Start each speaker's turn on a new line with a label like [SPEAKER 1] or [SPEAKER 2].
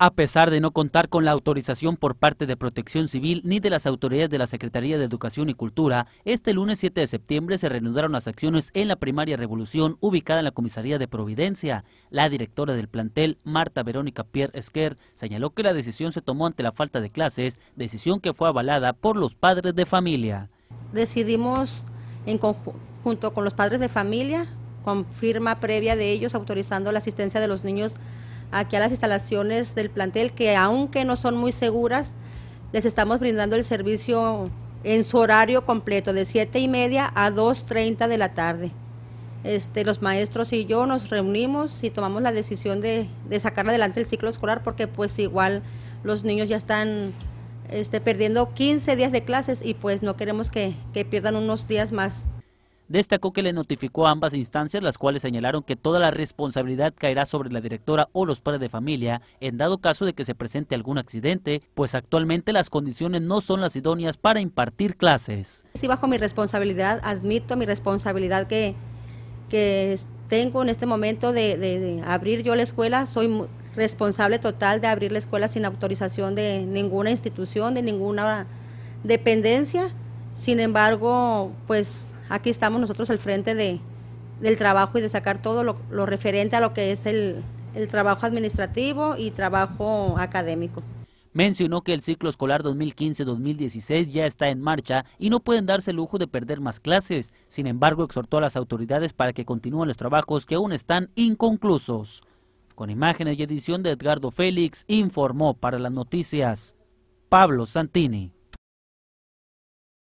[SPEAKER 1] a pesar de no contar con la autorización por parte de Protección Civil ni de las autoridades de la Secretaría de Educación y Cultura, este lunes 7 de septiembre se reanudaron las acciones en la primaria Revolución ubicada en la comisaría de Providencia. La directora del plantel, Marta Verónica Pierre Esquer, señaló que la decisión se tomó ante la falta de clases, decisión que fue avalada por los padres de familia.
[SPEAKER 2] Decidimos en junto con los padres de familia, con firma previa de ellos autorizando la asistencia de los niños aquí a las instalaciones del plantel, que aunque no son muy seguras, les estamos brindando el servicio en su horario completo, de 7 y media a 2.30 de la tarde. Este, los maestros y yo nos reunimos y tomamos la decisión de, de sacar adelante el ciclo escolar porque pues igual los niños ya están este, perdiendo 15 días de clases y pues no queremos que, que pierdan unos días más
[SPEAKER 1] Destacó que le notificó a ambas instancias, las cuales señalaron que toda la responsabilidad caerá sobre la directora o los padres de familia en dado caso de que se presente algún accidente, pues actualmente las condiciones no son las idóneas para impartir clases.
[SPEAKER 2] Sí, bajo mi responsabilidad, admito mi responsabilidad que, tengo en este momento de, de abrir yo la escuela, soy responsable total de abrir la escuela sin autorización de ninguna institución, de ninguna dependencia. Sin embargo, pues Aquí estamos nosotros al frente de, del trabajo y de sacar todo lo, referente a lo que es el, el trabajo administrativo y trabajo académico.
[SPEAKER 1] Mencionó que el ciclo escolar 2015-2016 ya está en marcha y no pueden darse el lujo de perder más clases. Sin embargo, exhortó a las autoridades para que continúen los trabajos que aún están inconclusos. Con imágenes y edición de Edgardo Félix, informó para las noticias Pablo Santini.